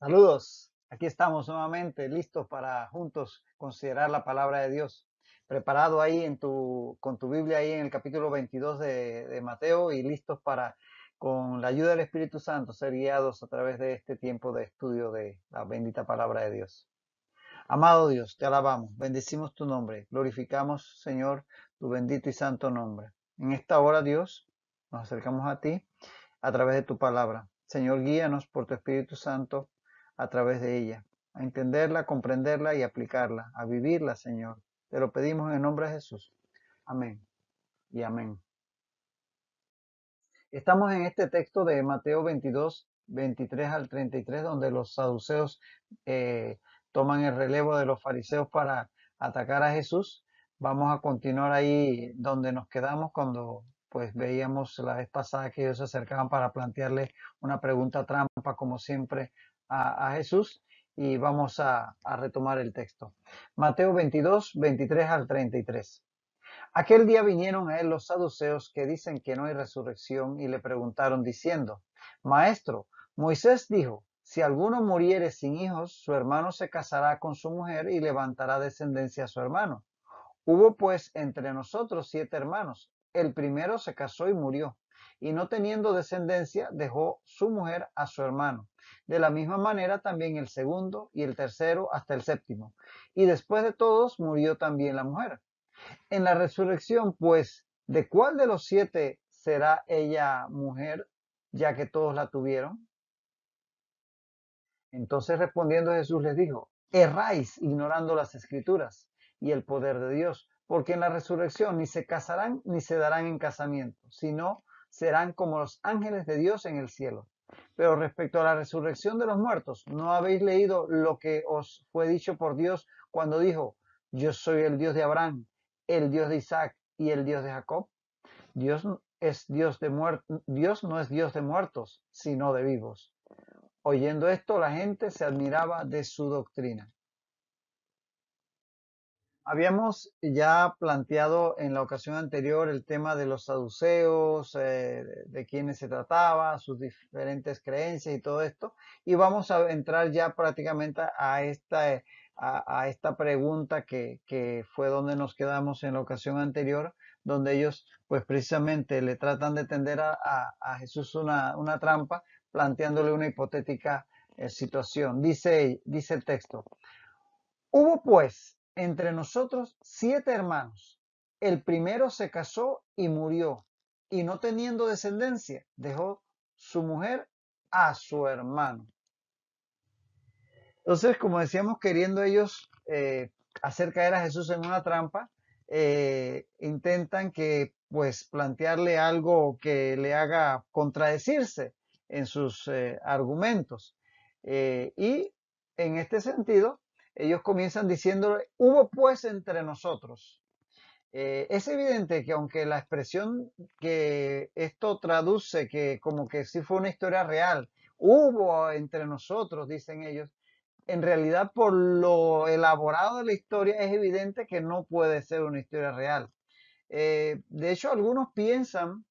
Saludos, aquí estamos nuevamente listos para juntos considerar la palabra de Dios. Preparado ahí en tu, con tu Biblia ahí en el capítulo 22 de, de Mateo y listos para con la ayuda del Espíritu Santo ser guiados a través de este tiempo de estudio de la bendita palabra de Dios. Amado Dios, te alabamos, bendecimos tu nombre, glorificamos, Señor, tu bendito y santo nombre. En esta hora, Dios, nos acercamos a ti a través de tu palabra. Señor, guíanos por tu Espíritu Santo a través de ella, a entenderla, comprenderla y aplicarla, a vivirla, Señor. Te lo pedimos en el nombre de Jesús. Amén y amén. Estamos en este texto de Mateo 22, 23 al 33, donde los saduceos eh, toman el relevo de los fariseos para atacar a Jesús vamos a continuar ahí donde nos quedamos cuando pues veíamos la vez pasada que ellos se acercaban para plantearle una pregunta trampa, como siempre, a, Jesús. Y vamos a, a retomar el texto. Mateo 22, 23 al 33. Aquel día vinieron a él los saduceos que dicen que no hay resurrección y le preguntaron diciendo, Maestro, Moisés dijo, si alguno muriere sin hijos, su hermano se casará con su mujer y levantará descendencia a su hermano. Hubo pues entre nosotros siete hermanos. El primero se casó y murió, y no teniendo descendencia dejó su mujer a su hermano. De la misma manera también el segundo y el tercero hasta el séptimo. Y después de todos murió también la mujer. En la resurrección, pues, ¿de cuál de los siete será ella mujer, ya que todos la tuvieron? Entonces respondiendo Jesús les dijo, erráis ignorando las escrituras y el poder de Dios, porque en la resurrección ni se casarán ni se darán en casamiento, sino serán como los ángeles de Dios en el cielo. Pero respecto a la resurrección de los muertos, ¿no habéis leído lo que os fue dicho por Dios cuando dijo, yo soy el Dios de Abraham, el Dios de Isaac y el Dios de Jacob? Dios es Dios de Dios no es Dios de muertos, sino de vivos. Oyendo esto, la gente se admiraba de su doctrina. Habíamos ya planteado en la ocasión anterior el tema de los saduceos, eh, de quiénes se trataba, sus diferentes creencias y todo esto. Y vamos a entrar ya prácticamente a esta, eh, a, esta pregunta que, fue donde nos quedamos en la ocasión anterior, donde ellos pues precisamente le tratan de tender a, Jesús una, trampa, planteándole una hipotética eh, situación. Dice, dice el texto. Hubo pues entre nosotros siete hermanos. El primero se casó y murió, y no teniendo descendencia, dejó su mujer a su hermano. Entonces, como decíamos, queriendo ellos hacer eh, caer a Jesús en una trampa, eh, intentan que, pues, plantearle algo que le haga contradecirse en sus eh, argumentos. y en este sentido, ellos comienzan diciendo, hubo pues entre nosotros. Eh, es evidente que aunque la expresión que esto traduce, que como que sí fue una historia real, hubo entre nosotros, dicen ellos, en realidad por lo elaborado de la historia es evidente que no puede ser una historia real. Eh, de hecho, algunos piensan,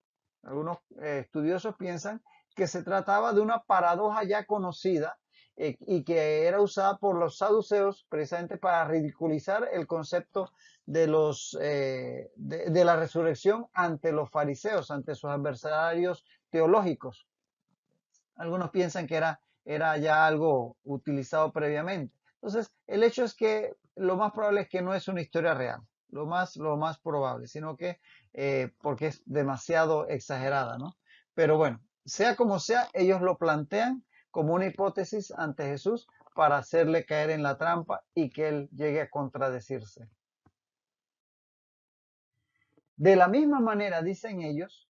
algunos eh, estudiosos piensan que se trataba de una paradoja ya conocida eh, y que era usada por los saduceos precisamente para ridiculizar el concepto de, los, eh, de, la resurrección ante los fariseos, ante sus adversarios teológicos. Algunos piensan que era, era ya algo utilizado previamente. Entonces, el hecho es que lo más probable es que no es una historia real, lo más, lo más probable, sino que eh, porque es demasiado exagerada, ¿no? Pero bueno, sea como sea, ellos lo plantean como una hipótesis ante Jesús para hacerle caer en la trampa y que él llegue a contradecirse. De la misma manera, dicen ellos,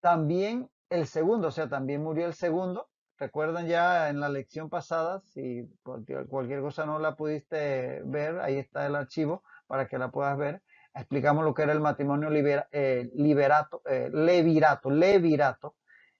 también el segundo, o sea, también murió el segundo. Recuerdan ya en la lección pasada, si cualquier cosa no la pudiste ver, ahí está el archivo para que la puedas ver. Explicamos lo que era el matrimonio eh, liberato, eh, levirato, levirato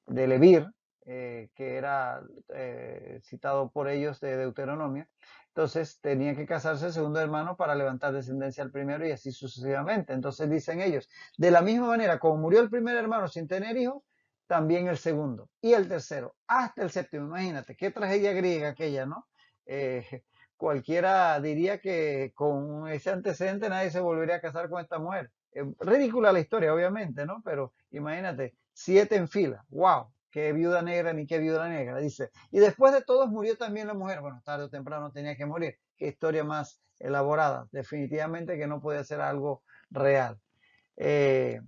de Levir, eh, que era eh, citado por ellos de Deuteronomio. Entonces tenía que casarse el segundo hermano para levantar descendencia al primero y así sucesivamente. Entonces dicen ellos, de la misma manera como murió el primer hermano sin tener hijos, también el segundo y el tercero, hasta el séptimo. Imagínate, qué tragedia griega aquella, ¿no? Eh, cualquiera diría que con ese antecedente nadie se volvería a casar con esta mujer. ridícula la historia, obviamente, ¿no? Pero imagínate, siete en fila, wow, que viuda negra ni que viuda negra, dice. Y después de todos murió también la mujer. Bueno, tarde o temprano tenía que morir. Qué historia más elaborada. Definitivamente que no podía ser algo real. Eh,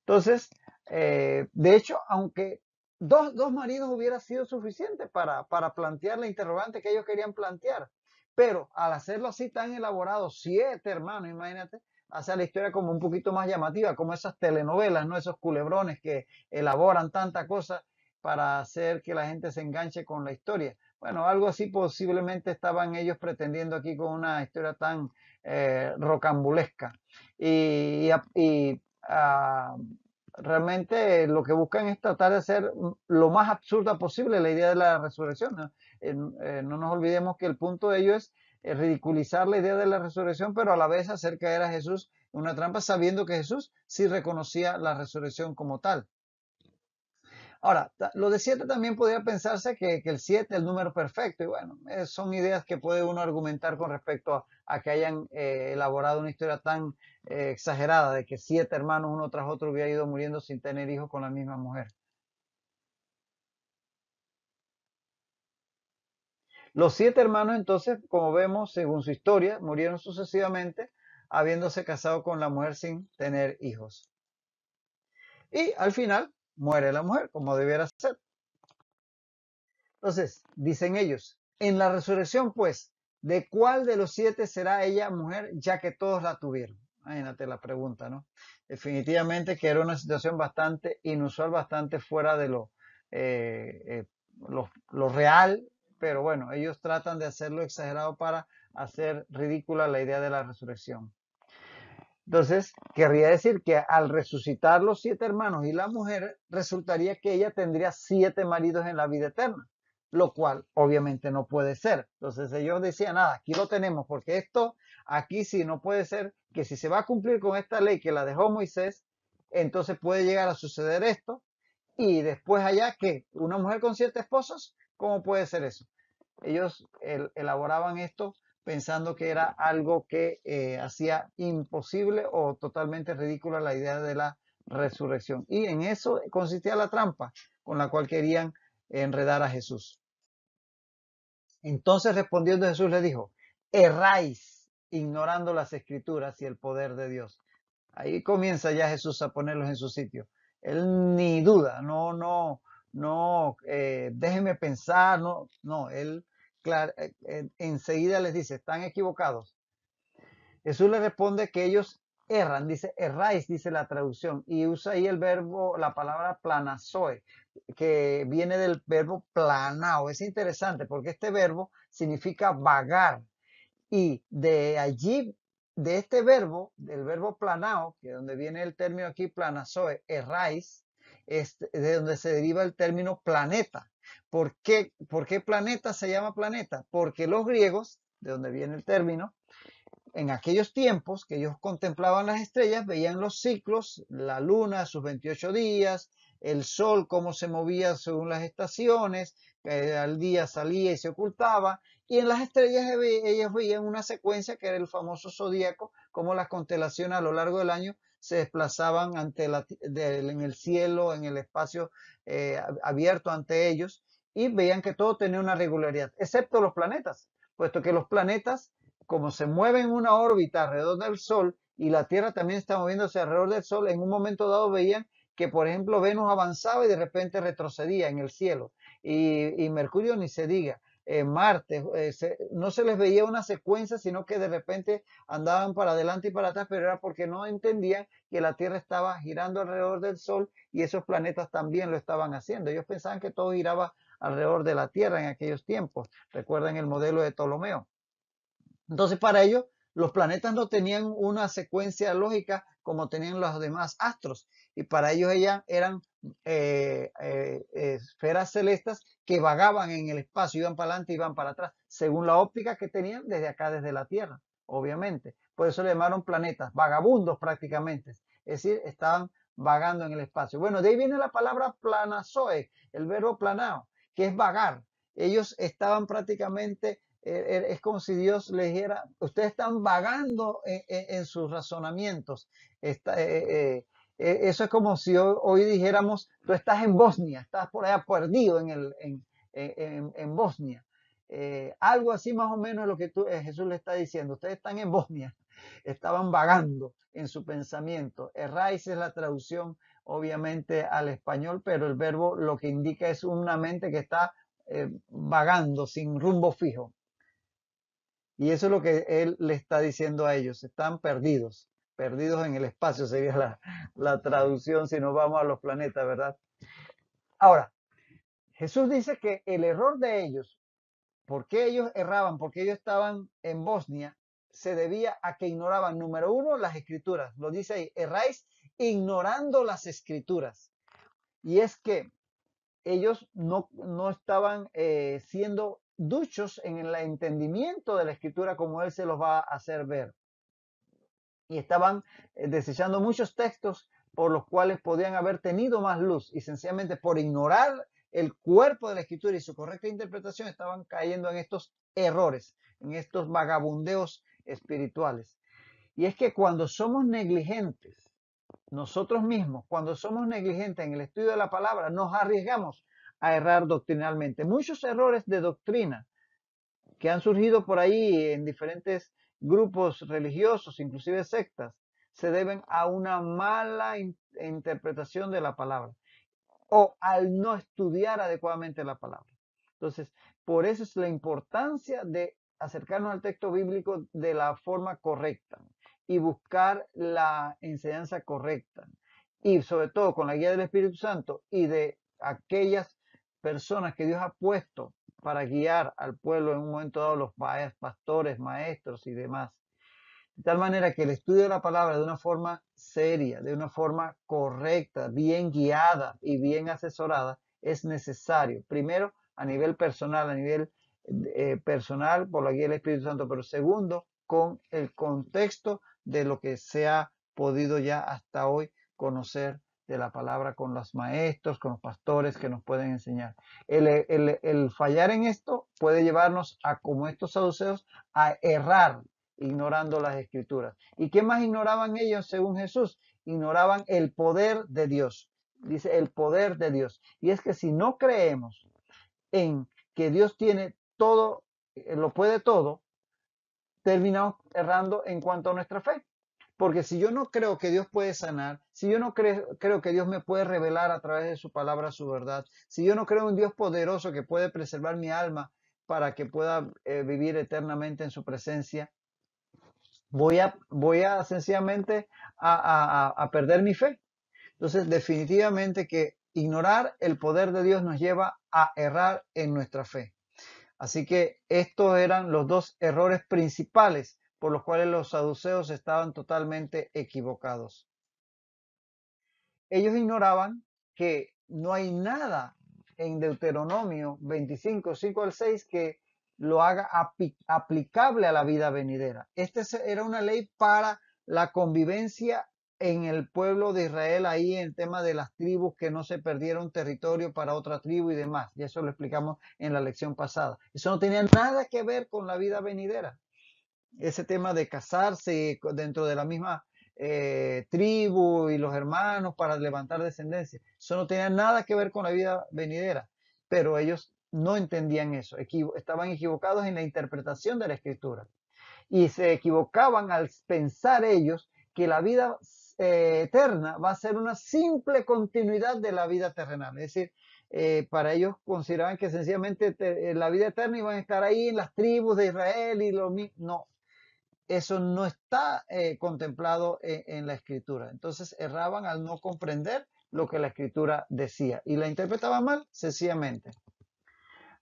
entonces, eh, de hecho, aunque dos, maridos hubiera sido suficiente para, plantear la interrogante que ellos querían plantear, pero al hacerlo así tan elaborado, siete hermanos, imagínate, hace la historia como un poquito más llamativa, como esas telenovelas, ¿no? Esos culebrones que elaboran tanta cosa para hacer que la gente se enganche con la historia. Bueno, algo así posiblemente estaban ellos pretendiendo aquí con una historia tan eh, rocambulesca. Y, ah, realmente lo que buscan es tratar de hacer lo más absurda posible la idea de la resurrección. ¿no? Eh, eh, nos olvidemos que el punto de ello es ridiculizar la idea de la resurrección, pero a la vez hacer caer a Jesús una trampa sabiendo que Jesús sí reconocía la resurrección como tal. Ahora, lo de siete también podría pensarse que, el 7 es el número perfecto, y bueno, eh, son ideas que puede uno argumentar con respecto a, que hayan eh, elaborado una historia tan eh, exagerada de que siete hermanos uno tras otro hubiera ido muriendo sin tener hijos con la misma mujer. Los siete hermanos entonces, como vemos, según su historia, murieron sucesivamente habiéndose casado con la mujer sin tener hijos. Y al final, muere la mujer, como debiera ser. Entonces, dicen ellos, en la resurrección, pues, ¿de cuál de los siete será ella mujer, ya que todos la tuvieron? Imagínate la pregunta, ¿no? Definitivamente que era una situación bastante inusual, bastante fuera de lo, eh, eh, lo, lo real, pero bueno, ellos tratan de hacerlo exagerado para hacer ridícula la idea de la resurrección. Entonces, querría decir que al resucitar los siete hermanos y la mujer, resultaría que ella tendría siete maridos en la vida eterna, lo cual obviamente no puede ser. Entonces ellos decían, nada, aquí lo tenemos, porque esto aquí sí no puede ser que si se va a cumplir con esta ley que la dejó Moisés, entonces puede llegar a suceder esto. Y después allá, ¿qué? ¿Una mujer con siete esposos? ¿Cómo puede ser eso? Ellos elaboraban esto pensando que era algo que eh, hacía imposible o totalmente ridícula la idea de la resurrección. Y en eso consistía la trampa con la cual querían enredar a Jesús. Entonces respondiendo Jesús le dijo, erráis ignorando las escrituras y el poder de Dios. Ahí comienza ya Jesús a ponerlos en su sitio. Él ni duda, no, no, no, eh, déjeme pensar, no, no, él eh, enseguida les dice, están equivocados. Jesús les responde que ellos erran, dice erráis, dice la traducción, y usa ahí el verbo, la palabra planazoe, que viene del verbo planao. Es interesante porque este verbo significa vagar y de allí, de este verbo, del verbo planao, que es donde viene el término aquí planazoe, erráis, es de donde se deriva el término planeta. ¿Por qué, planeta se llama planeta? Porque los griegos, de donde viene el término, en aquellos tiempos que ellos contemplaban las estrellas, veían los ciclos, la luna, sus 28 días, el sol, cómo se movía según las estaciones, que al día salía y se ocultaba, y en las estrellas ellas veían una secuencia que era el famoso zodíaco, como las constelaciones a lo largo del año se desplazaban ante la, en el cielo, en el espacio eh, abierto ante ellos, y veían que todo tenía una regularidad, excepto los planetas, puesto que los planetas, como se mueven en una órbita alrededor del Sol, y la Tierra también está moviéndose alrededor del Sol, en un momento dado veían que, por ejemplo, Venus avanzaba y de repente retrocedía en el cielo, y, y Mercurio ni se diga. Marte, eh, martes. Eh, no se les veía una secuencia, sino que de repente andaban para adelante y para atrás, pero era porque no entendían que la Tierra estaba girando alrededor del Sol y esos planetas también lo estaban haciendo. Ellos pensaban que todo giraba alrededor de la Tierra en aquellos tiempos. Recuerden el modelo de Ptolomeo. Entonces, para ellos, los planetas no tenían una secuencia lógica como tenían los demás astros. Y para ellos ellas eran eh, esferas celestes que vagaban en el espacio, iban para adelante, y iban para atrás, según la óptica que tenían desde acá, desde la Tierra, obviamente. Por eso le llamaron planetas, vagabundos prácticamente. Es decir, estaban vagando en el espacio. Bueno, de ahí viene la palabra planazoe, el verbo planao, que es vagar. Ellos estaban prácticamente, eh, eh, es como si Dios les dijera, ustedes están vagando en, sus razonamientos. Eh, eh, eso es como si hoy, dijéramos, tú estás en Bosnia, estás por allá perdido en, Bosnia. Eh, algo así más o menos lo que tú, eh, Jesús le está diciendo. Ustedes están en Bosnia, estaban vagando en su pensamiento. Erráis es la traducción, obviamente, al español, pero el verbo lo que indica es una mente que está vagando sin rumbo fijo. Y eso es lo que él le está diciendo a ellos, están perdidos perdidos en el espacio sería la, traducción si nos vamos a los planetas, ¿verdad? Ahora, Jesús dice que el error de ellos, porque ellos erraban, porque ellos estaban en Bosnia, se debía a que ignoraban, número uno, las escrituras. Lo dice ahí, erráis ignorando las escrituras. Y es que ellos no, estaban eh, siendo duchos en el entendimiento de la escritura como Él se los va a hacer ver y estaban eh, desechando muchos textos por los cuales podían haber tenido más luz y sencillamente por ignorar el cuerpo de la escritura y su correcta interpretación estaban cayendo en estos errores, en estos vagabundeos espirituales. Y es que cuando somos negligentes, nosotros mismos, cuando somos negligentes en el estudio de la palabra, nos arriesgamos a errar doctrinalmente. Muchos errores de doctrina que han surgido por ahí en diferentes grupos religiosos, inclusive sectas, se deben a una mala interpretación de la palabra o al no estudiar adecuadamente la palabra. Entonces, por eso es la importancia de acercarnos al texto bíblico de la forma correcta y buscar la enseñanza correcta y sobre todo con la guía del Espíritu Santo y de aquellas personas que Dios ha puesto para guiar al pueblo en un momento dado, los pastores, maestros y demás. De tal manera que el estudio de la palabra de una forma seria, de una forma correcta, bien guiada y bien asesorada, es necesario. Primero, a nivel personal, a nivel eh, personal por la guía del Espíritu Santo, pero segundo, con el contexto de lo que se ha podido ya hasta hoy conocer de la palabra con los maestros, con los pastores que nos pueden enseñar. El, el, el fallar en esto puede llevarnos a, como estos saduceos, a errar ignorando las escrituras. ¿Y qué más ignoraban ellos según Jesús? Ignoraban el poder de Dios. Dice el poder de Dios. Y es que si no creemos en que Dios tiene todo, eh, lo puede todo, terminamos errando en cuanto a nuestra fe. Porque si yo no creo que Dios puede sanar, si yo no creo que Dios me puede revelar a través de su palabra su verdad, si yo no creo en un Dios poderoso que puede preservar mi alma para que pueda eh, vivir eternamente en su presencia, voy a, voy a sencillamente a, a perder mi fe. Entonces, definitivamente que ignorar el poder de Dios nos lleva a errar en nuestra fe. Así que estos eran los dos errores principales por los cuales los saduceos estaban totalmente equivocados. Ellos ignoraban que no hay nada en Deuteronomio 25, 5 al 6 que lo haga aplicable a la vida venidera. Esta era una ley para la convivencia en el pueblo de Israel, ahí en el tema de las tribus, que no se perdieron territorio para otra tribu y demás. Y eso lo explicamos en la lección pasada. Eso no tenía nada que ver con la vida venidera ese tema de casarse dentro de la misma eh, tribu y los hermanos para levantar descendencia. Eso no tenía nada que ver con la vida venidera, pero ellos no entendían eso, estaban equivocados en la interpretación de la escritura y se equivocaban al pensar ellos que la vida eh, eterna va a ser una simple continuidad de la vida terrenal. Es decir, eh, para ellos consideraban que sencillamente la vida eterna iban a estar ahí en las tribus de Israel y lo mismo. No, eso no está eh, contemplado e-, en, la escritura. Entonces erraban al no comprender lo que la escritura decía y la interpretaban mal, sencillamente.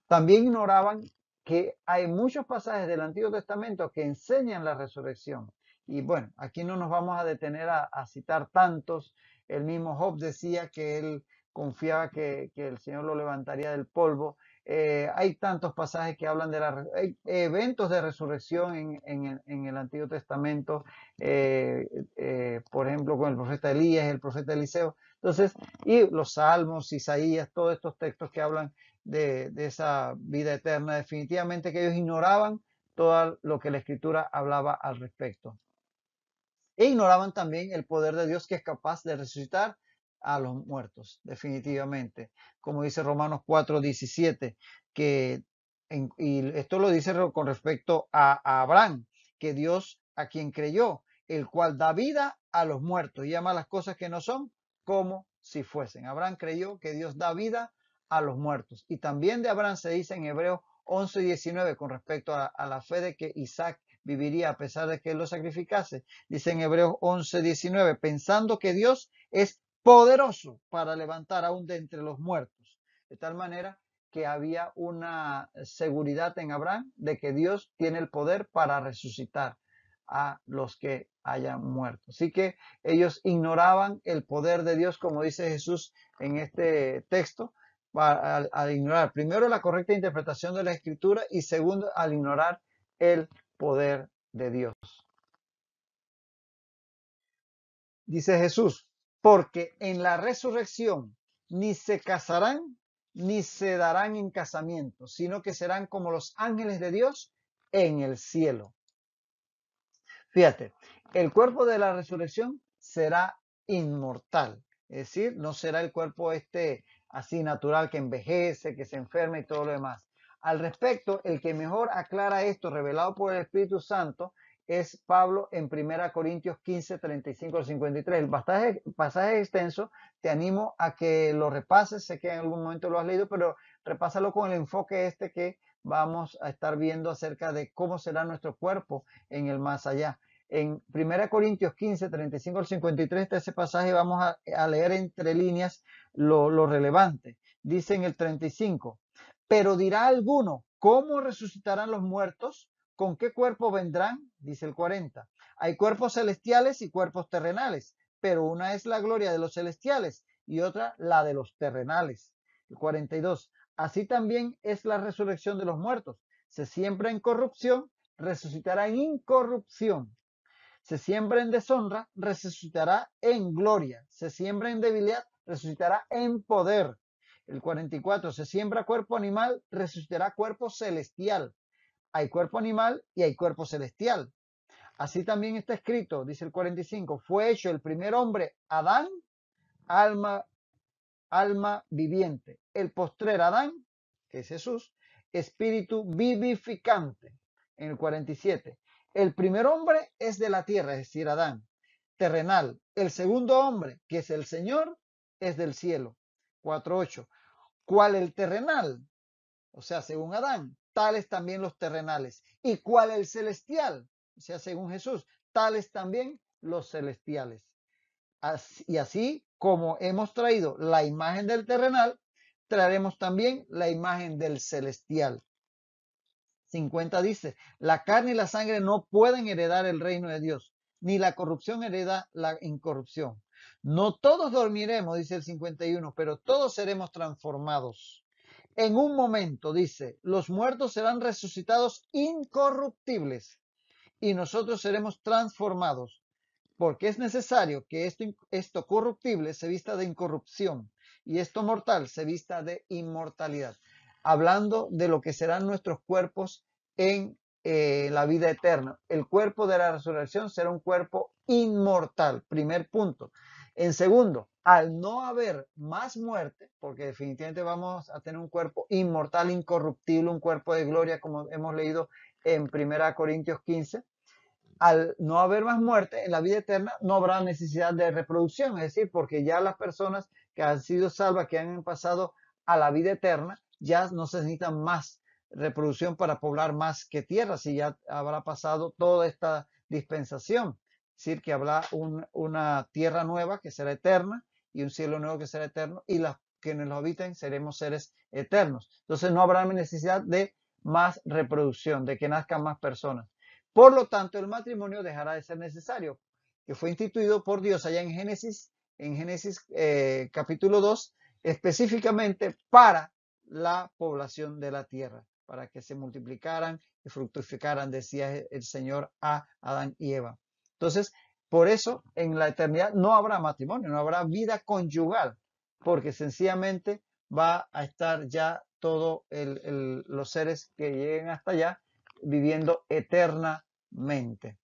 También ignoraban que hay muchos pasajes del Antiguo Testamento que enseñan la resurrección. Y bueno, aquí no nos vamos a detener a, citar tantos. El mismo Job decía que él confiaba que el Señor lo levantaría del polvo eh, hay tantos pasajes que hablan de eventos de resurrección en, el, Antiguo Testamento, eh, eh, por ejemplo, con el profeta Elías, el profeta Eliseo. Entonces, y los Salmos, Isaías, todos estos textos que hablan de, de esa vida eterna, definitivamente que ellos ignoraban todo lo que la Escritura hablaba al respecto. E ignoraban también el poder de Dios que es capaz de resucitar a los muertos, definitivamente. Como dice Romanos 4, 17, que, y esto lo dice con respecto a, Abraham, que Dios a quien creyó, el cual da vida a los muertos y llama las cosas que no son como si fuesen. Abraham creyó que Dios da vida a los muertos. Y también de Abraham se dice en Hebreos 11, 19 con respecto a, la fe de que Isaac viviría a pesar de que él lo sacrificase. Dice en Hebreos 11, 19, pensando que Dios es poderoso para levantar aún de entre los muertos. De tal manera que había una seguridad en Abraham de que Dios tiene el poder para resucitar a los que hayan muerto. Así que ellos ignoraban el poder de Dios, como dice Jesús en este texto, al, al, ignorar primero la correcta interpretación de la escritura y segundo al ignorar el poder de Dios. Dice Jesús, porque en la resurrección ni se casarán ni se darán en casamiento, sino que serán como los ángeles de Dios en el cielo. Fíjate, el cuerpo de la resurrección será inmortal, es decir, no será el cuerpo este así natural que envejece, que se enferma y todo lo demás. Al respecto, el que mejor aclara esto revelado por el Espíritu Santo es Pablo en 1 Corintios 15, 35 al 53. El pasaje, pasaje extenso, te animo a que lo repases, sé que en algún momento lo has leído, pero repásalo con el enfoque este que vamos a estar viendo acerca de cómo será nuestro cuerpo en el más allá. En 1 Corintios 15, 35 al 53 de ese pasaje vamos a, leer entre líneas lo, lo relevante. Dice en el 35, pero dirá alguno, ¿cómo resucitarán los muertos? ¿Con qué cuerpo vendrán? Dice el 40. Hay cuerpos celestiales y cuerpos terrenales, pero una es la gloria de los celestiales y otra la de los terrenales. El 42. Así también es la resurrección de los muertos. Se siembra en corrupción, resucitará en incorrupción. Se siembra en deshonra, resucitará en gloria. Se siembra en debilidad, resucitará en poder. El 44. Se siembra cuerpo animal, resucitará cuerpo celestial hay cuerpo animal y hay cuerpo celestial. Así también está escrito, dice el 45, fue hecho el primer hombre, Adán, alma, alma viviente. El postrer Adán, que es Jesús, espíritu vivificante. En el 47, el primer hombre es de la tierra, es decir, Adán, terrenal. El segundo hombre, que es el Señor, es del cielo. 4.8. ¿Cuál el terrenal? O sea, según Adán, tales también los terrenales. ¿Y cuál el celestial? O sea, según Jesús, tales también los celestiales. y así como hemos traído la imagen del terrenal, traeremos también la imagen del celestial. 50 dice, la carne y la sangre no pueden heredar el reino de Dios, ni la corrupción hereda la incorrupción. No todos dormiremos, dice el 51, pero todos seremos transformados en un momento, dice, los muertos serán resucitados incorruptibles y nosotros seremos transformados, porque es necesario que esto, esto corruptible se vista de incorrupción y esto mortal se vista de inmortalidad. Hablando de lo que serán nuestros cuerpos en eh, la vida eterna. El cuerpo de la resurrección será un cuerpo inmortal, primer punto. En segundo, al no haber más muerte, porque definitivamente vamos a tener un cuerpo inmortal, incorruptible, un cuerpo de gloria, como hemos leído en 1 Corintios 15, al no haber más muerte en la vida eterna, no habrá necesidad de reproducción, es decir, porque ya las personas que han sido salvas, que han pasado a la vida eterna, ya no se necesitan más reproducción para poblar más que tierra, si ya habrá pasado toda esta dispensación. Es decir, que habrá una tierra nueva que será eterna, y un cielo nuevo que será eterno, y las quienes lo habiten seremos seres eternos. Entonces no habrá necesidad de más reproducción, de que nazcan más personas. Por lo tanto, el matrimonio dejará de ser necesario, que fue instituido por Dios allá en Génesis, en Génesis eh, capítulo 2, específicamente para la población de la tierra, para que se multiplicaran y fructificaran, decía el Señor a Adán y Eva. Entonces, por eso, en la eternidad no habrá matrimonio, no habrá vida conyugal, porque sencillamente va a estar ya todos los seres que lleguen hasta allá viviendo eternamente.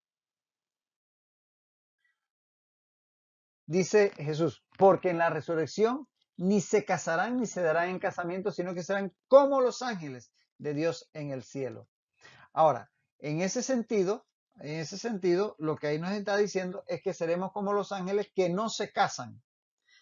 Dice Jesús, porque en la resurrección ni se casarán ni se darán en casamiento, sino que serán como los ángeles de Dios en el cielo. Ahora, en ese sentido, en ese sentido, lo que ahí nos está diciendo es que seremos como los ángeles que no se casan,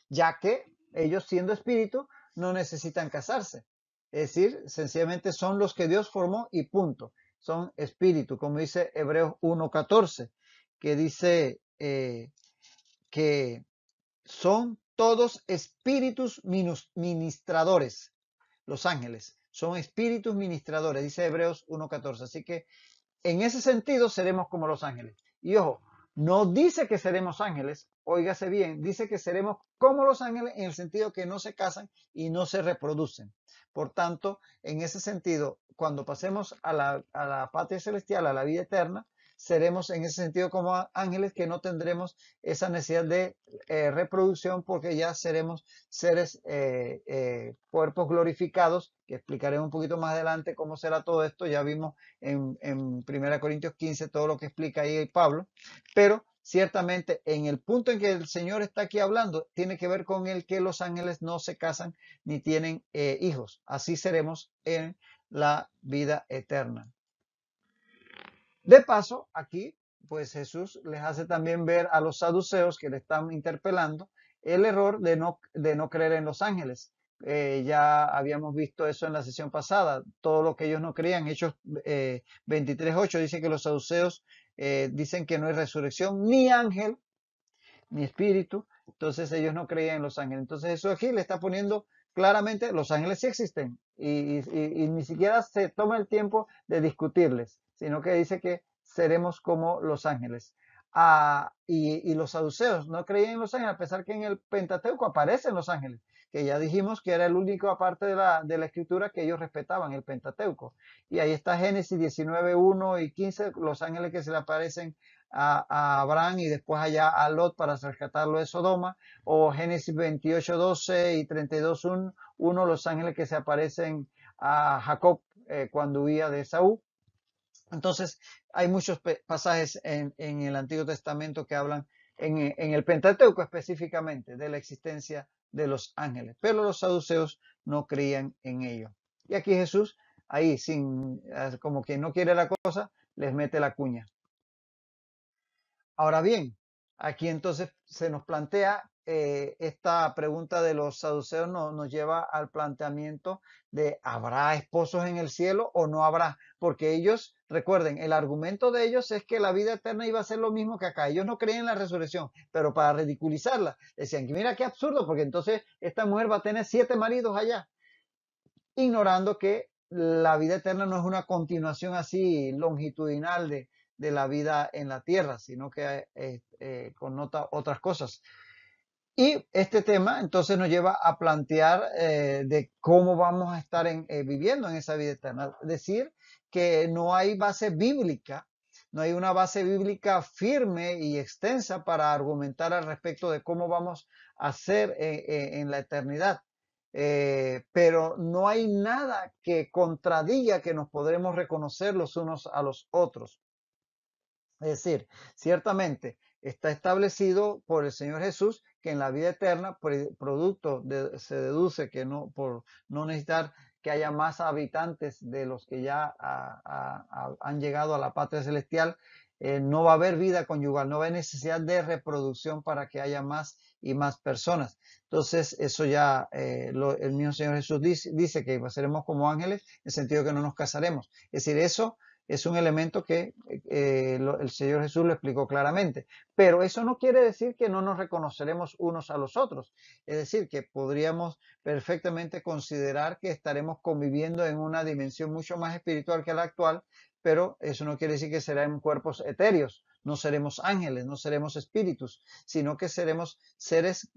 ya que ellos siendo espíritu no necesitan casarse. Es decir, sencillamente son los que Dios formó y punto. Son espíritu, como dice Hebreos 1.14, que dice eh, que son todos espíritus ministradores, los ángeles. Son espíritus ministradores, dice Hebreos 1.14. Así que en ese sentido, seremos como los ángeles. Y ojo, no dice que seremos ángeles, óigase bien, dice que seremos como los ángeles en el sentido que no se casan y no se reproducen. Por tanto, en ese sentido, cuando pasemos a la, a la patria celestial, a la vida eterna, seremos en ese sentido como ángeles que no tendremos esa necesidad de eh, reproducción porque ya seremos seres, eh, eh, cuerpos glorificados, que explicaré un poquito más adelante cómo será todo esto. Ya vimos en, primera 1 Corintios 15 todo lo que explica ahí Pablo, pero ciertamente en el punto en que el Señor está aquí hablando, tiene que ver con el que los ángeles no se casan ni tienen hijos. Así seremos en la vida eterna. De paso, aquí, pues Jesús les hace también ver a los saduceos que le están interpelando el error de no, de no creer en los ángeles. Eh, ya habíamos visto eso en la sesión pasada, todo lo que ellos no creían. Hechos eh, 23.8 dice que los saduceos eh, dicen que no hay resurrección, ni ángel, ni espíritu. Entonces ellos no creían en los ángeles. Entonces eso aquí le está poniendo claramente, los ángeles sí existen y ni siquiera se toma el tiempo de discutirles sino que dice que seremos como los ángeles. Ah, y, los saduceos no creían en los ángeles, a pesar que en el Pentateuco aparecen los ángeles, que ya dijimos que era el único aparte de la, escritura que ellos respetaban, el Pentateuco. Y ahí está Génesis 19, 1 y 15, los ángeles que se le aparecen a, Abraham y después allá a Lot para rescatarlo de Sodoma, o Génesis 28, 12 y 32, 1, los ángeles que se aparecen a Jacob eh, cuando huía de Saúl. Entonces, hay muchos pasajes en, el Antiguo Testamento que hablan, eh, en, el Pentateuco específicamente, de la existencia de los ángeles, pero los saduceos no creían en ello. Y aquí Jesús, ahí, sin, como quien no quiere la cosa, les mete la cuña. Ahora bien, aquí entonces se nos plantea eh, esta pregunta de los saduceos nos lleva al planteamiento de ¿habrá esposos en el cielo o no habrá? Porque ellos, recuerden, el argumento de ellos es que la vida eterna iba a ser lo mismo que acá. Ellos no creían en la resurrección, pero para ridiculizarla, decían que mira qué absurdo, porque entonces esta mujer va a tener siete maridos allá, ignorando que la vida eterna no es una continuación así longitudinal de, la vida en la tierra, sino que eh, eh, connota otras cosas. Y este tema entonces nos lleva a plantear eh, de cómo vamos a estar eh, viviendo en esa vida eterna. Decir que no hay base bíblica, no hay una base bíblica firme y extensa para argumentar al respecto de cómo vamos a ser eh, en, la eternidad. pero no hay nada que contradiga que nos podremos reconocer los unos a los otros. Es decir, ciertamente está establecido por el Señor Jesús que en la vida eterna, producto de, se deduce que no, por no necesitar que haya más habitantes de los que ya han llegado a la patria celestial, eh, no va a haber vida conyugal, no va a haber necesidad de reproducción para que haya más y más personas. Entonces, eso ya eh, lo, el mismo Señor Jesús dice, dice que seremos como ángeles, en el sentido que no nos casaremos. Es decir, eso es un elemento que eh, el Señor Jesús lo explicó claramente. Pero eso no quiere decir que no nos reconoceremos unos a los otros. Es decir, que podríamos perfectamente considerar que estaremos conviviendo en una dimensión mucho más espiritual que la actual, pero eso no quiere decir que serán cuerpos etéreos. No seremos ángeles, no seremos espíritus, sino que seremos seres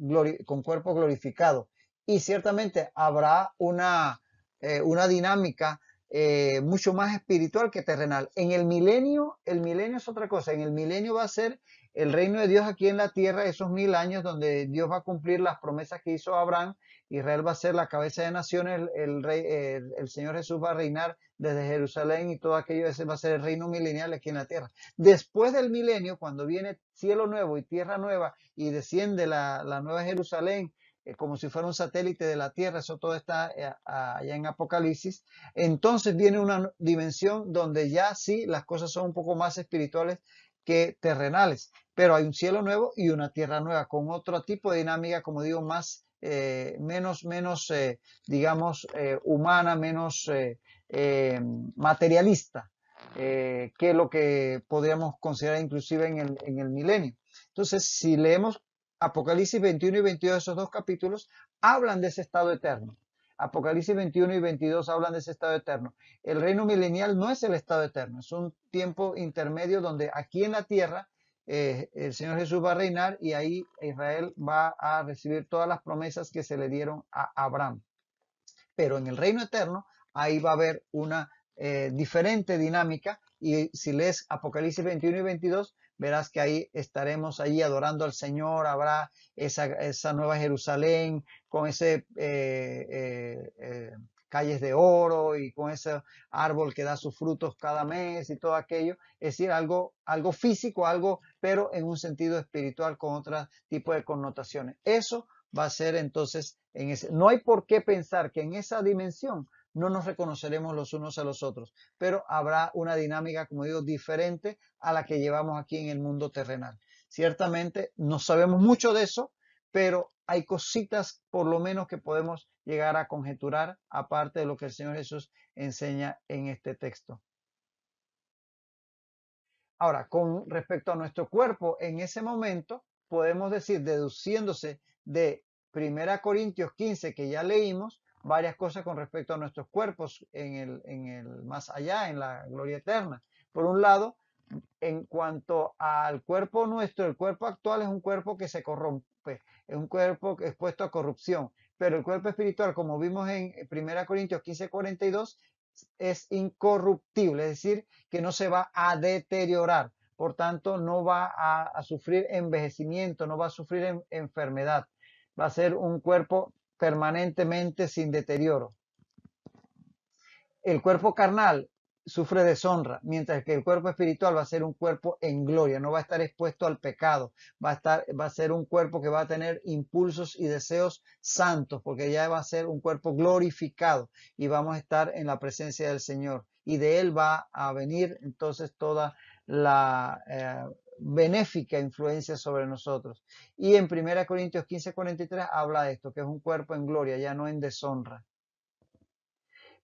con cuerpo glorificado. Y ciertamente habrá una, eh, una dinámica eh, mucho más espiritual que terrenal. En el milenio, el milenio es otra cosa, en el milenio va a ser el reino de Dios aquí en la tierra, esos mil años donde Dios va a cumplir las promesas que hizo Abraham, Israel va a ser la cabeza de naciones, el, rey, el, Señor Jesús va a reinar desde Jerusalén y todo aquello, ese va a ser el reino milenial aquí en la tierra. Después del milenio, cuando viene cielo nuevo y tierra nueva y desciende la nueva Jerusalén, eh, como si fuera un satélite de la Tierra, eso todo está eh, allá en Apocalipsis, entonces viene una dimensión donde ya sí las cosas son un poco más espirituales que terrenales, pero hay un cielo nuevo y una tierra nueva con otro tipo de dinámica, como digo, más eh, menos, menos, digamos, humana, menos materialista que lo que podríamos considerar inclusive en el, en el milenio. Entonces, si leemos Apocalipsis 21 y 22, esos dos capítulos, hablan de ese estado eterno. Apocalipsis 21 y 22 hablan de ese estado eterno. El reino milenial no es el estado eterno, es un tiempo intermedio donde aquí en la tierra eh, el Señor Jesús va a reinar y ahí Israel va a recibir todas las promesas que se le dieron a Abraham. Pero en el reino eterno, ahí va a haber una eh, diferente dinámica y si lees Apocalipsis 21 y 22, verás que ahí estaremos allí adorando al Señor, habrá esa, nueva Jerusalén con ese... Eh, eh, eh, calles de oro y con ese árbol que da sus frutos cada mes y todo aquello. Es decir, algo, algo físico, algo, pero en un sentido espiritual con otro tipo de connotaciones. Eso va a ser entonces en ese. No hay por qué pensar que en esa dimensión no nos reconoceremos los unos a los otros, pero habrá una dinámica, como digo, diferente a la que llevamos aquí en el mundo terrenal. Ciertamente no sabemos mucho de eso, pero hay cositas por lo menos que podemos llegar a conjeturar, aparte de lo que el Señor Jesús enseña en este texto. Ahora, con respecto a nuestro cuerpo, en ese momento podemos decir, deduciéndose de 1 Corintios 15 que ya leímos, varias cosas con respecto a nuestros cuerpos en el, más allá, en la gloria eterna. Por un lado, en cuanto al cuerpo nuestro, el cuerpo actual es un cuerpo que se corrompe, es un cuerpo expuesto a corrupción, pero el cuerpo espiritual, como vimos en 1 Corintios 15, 42, es incorruptible, es decir, que no se va a deteriorar, por tanto, no va a, sufrir envejecimiento, no va a sufrir enfermedad, va a ser un cuerpo permanentemente sin deterioro. El cuerpo carnal sufre deshonra, mientras que el cuerpo espiritual va a ser un cuerpo en gloria, no va a estar expuesto al pecado, va a, estar, va a ser un cuerpo que va a tener impulsos y deseos santos, porque ya va a ser un cuerpo glorificado y vamos a estar en la presencia del Señor. Y de Él va a venir entonces toda la eh, benéfica influencia sobre nosotros. Y en 1 Corintios 15, 43 habla de esto, que es un cuerpo en gloria, ya no en deshonra.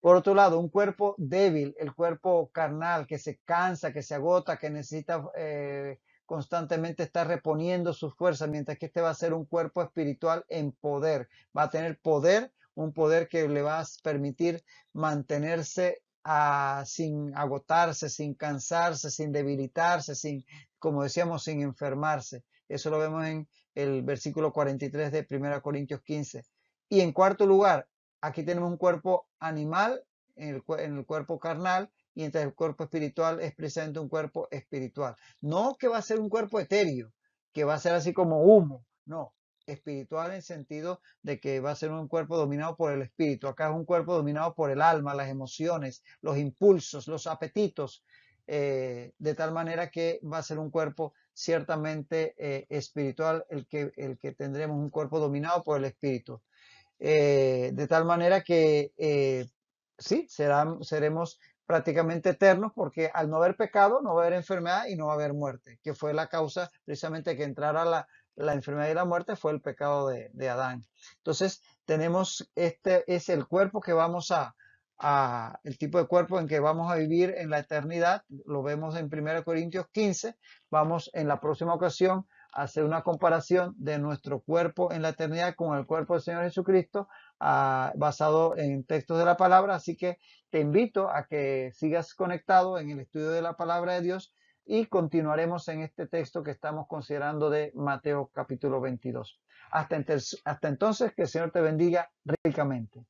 Por otro lado, un cuerpo débil, el cuerpo carnal que se cansa, que se agota, que necesita eh, constantemente estar reponiendo sus fuerzas, mientras que este va a ser un cuerpo espiritual en poder, va a tener poder, un poder que le va a permitir mantenerse Ah, sin agotarse, sin cansarse, sin debilitarse, sin, como decíamos, sin enfermarse. Eso lo vemos en el versículo 43 de 1 Corintios 15. Y en cuarto lugar, aquí tenemos un cuerpo animal, en el, cuerpo carnal, y mientras el cuerpo espiritual es precisamente un cuerpo espiritual. No que va a ser un cuerpo etéreo, que va a ser así como humo, no, espiritual en sentido de que va a ser un cuerpo dominado por el espíritu. Acá es un cuerpo dominado por el alma, las emociones, los impulsos, los apetitos, eh, de tal manera que va a ser un cuerpo ciertamente eh, espiritual el que, el que tendremos un cuerpo dominado por el espíritu. Eh, de tal manera que sí, seremos prácticamente eternos porque al no haber pecado no va a haber enfermedad y no va a haber muerte, que fue la causa precisamente que entrara la, la enfermedad y la muerte fue el pecado de, Adán. Entonces, tenemos, este es el cuerpo que vamos a, el tipo de cuerpo en que vamos a vivir en la eternidad, lo vemos en 1 Corintios 15, vamos en la próxima ocasión a hacer una comparación de nuestro cuerpo en la eternidad con el cuerpo del Señor Jesucristo ah, basado en textos de la palabra, así que te invito a que sigas conectado en el estudio de la palabra de Dios y continuaremos en este texto que estamos considerando de Mateo capítulo 22. Hasta, hasta entonces, que el Señor te bendiga ricamente.